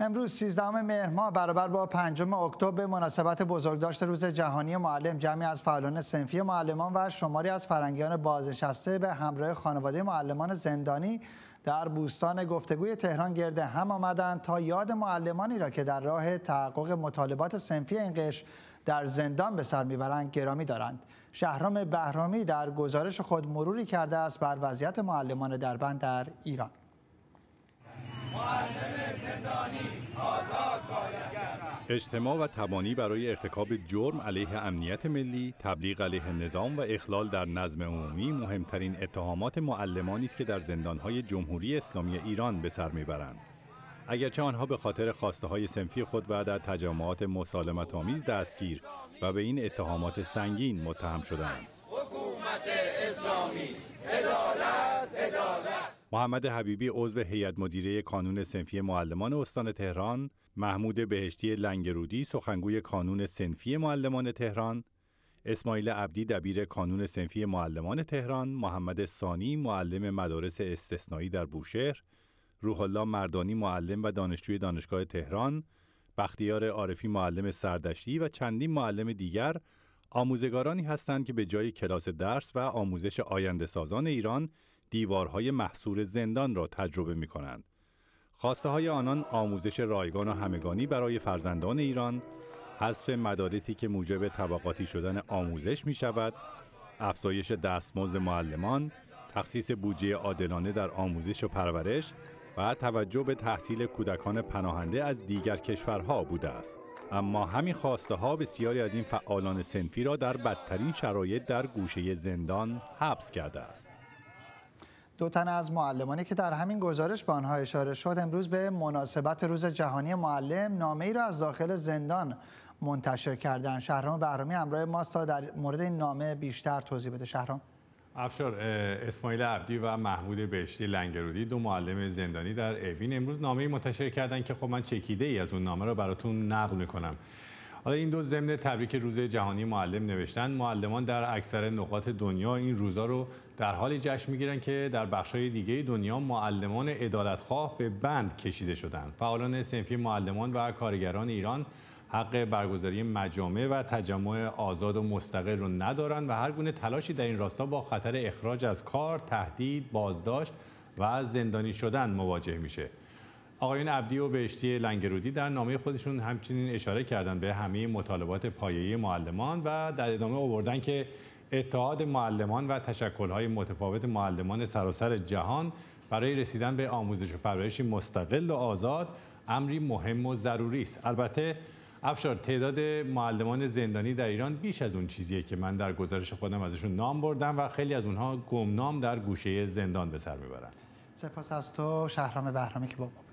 امروز 13 مهر ماه برابر با 5 اکتبر به مناسبت بزرگداشت روز جهانی معلم جمعی از فعالان سنفی معلمان و شماری از فرنگیان بازنشسته به همراه خانواده معلمان زندانی در بوستان گفتگوی تهران گرد هم آمدند تا یاد معلمانی را که در راه تحقق مطالبات سنفی این در زندان به سر میبرند گرامی دارند شهرام بهرامی در گزارش خود مروری کرده است بر وضعیت معلمان بند در ایران اجتماع و تبانی برای ارتکاب جرم علیه امنیت ملی، تبلیغ علیه نظام و اخلال در نظم عمومی مهمترین اتهامات معلمانی است که در زندانهای جمهوری اسلامی ایران به سر میبرند. اگرچه آنها به خاطر خواسته های سنفی خود و در تجمعات مسالمت آمیز دستگیر و به این اتهامات سنگین متهم شدند. حکومت اسلامی، ادالت، ادالت. محمد حبیبی عضو هیئت مدیره کانون سنفی معلمان استان تهران، محمود بهشتی لنگرودی سخنگوی کانون سنفی معلمان تهران، اسماعیل عبدی دبیر کانون سنفی معلمان تهران، محمد سانی معلم مدارس استثنایی در بوشهر، روح الله مردانی معلم و دانشجوی دانشگاه تهران، بختیار عارفی معلم سردشتی و چندین معلم دیگر آموزگارانی هستند که به جای کلاس درس و آموزش آینده سازان ایران دیوارهای محصور زندان را تجربه می کنند. خواسته های آنان آموزش رایگان و همگانی برای فرزندان ایران، حذف مدارسی که موجب طبقاتی شدن آموزش می شود، افزایش دستمزد معلمان، تخصیص بودجه عادلانه در آموزش و پرورش و توجه به تحصیل کودکان پناهنده از دیگر کشورها بوده است. اما همین خواسته ها بسیاری از این فعالان سنفی را در بدترین شرایط در گوشه زندان حبس کرده است. دو تن از معلمانی که در همین گزارش به آنها اشاره شد امروز به مناسبت روز جهانی معلم نامه ای را از داخل زندان منتشر کردن شهرام بهرامی همراه ماست تا در مورد این نامه بیشتر توضیح بده شهرام افشار اسماعیل عبدی و محمود بهشتی لنگرودی دو معلم زندانی در اوین امروز نامه منتشر کردن که خب من چکیده ای از اون نامه را براتون نقل میکنم حالا این دو ضمن تبریک روز جهانی معلم نوشتن معلمان در اکثر نقاط دنیا این روزا رو در حالی جشن میگیرن که در بخش‌های دیگه دنیا معلمان عدالتخواه به بند کشیده شدن. فعالان سنفی معلمان و کارگران ایران حق برگزاری مجامع و تجمع آزاد و مستقل رو ندارند و هر گونه تلاشی در این راستا با خطر اخراج از کار، تهدید، بازداشت و زندانی شدن مواجه میشه. آقایون عبدی و بهشتی لنگرودی در نامه خودشون همچنین اشاره کردن به همه مطالبات پایه‌ای معلمان و در ادامه آوردن که اتحاد معلمان و تشکل‌های متفاوت معلمان سراسر جهان برای رسیدن به آموزش و پرورشی مستقل و آزاد امری مهم و ضروری است البته افشار تعداد معلمان زندانی در ایران بیش از اون چیزیه که من در گزارش خودم ازشون نام بردم و خیلی از اونها گمنام در گوشه زندان به سر میبرند. سپاس از تو شهرام بهرامی که با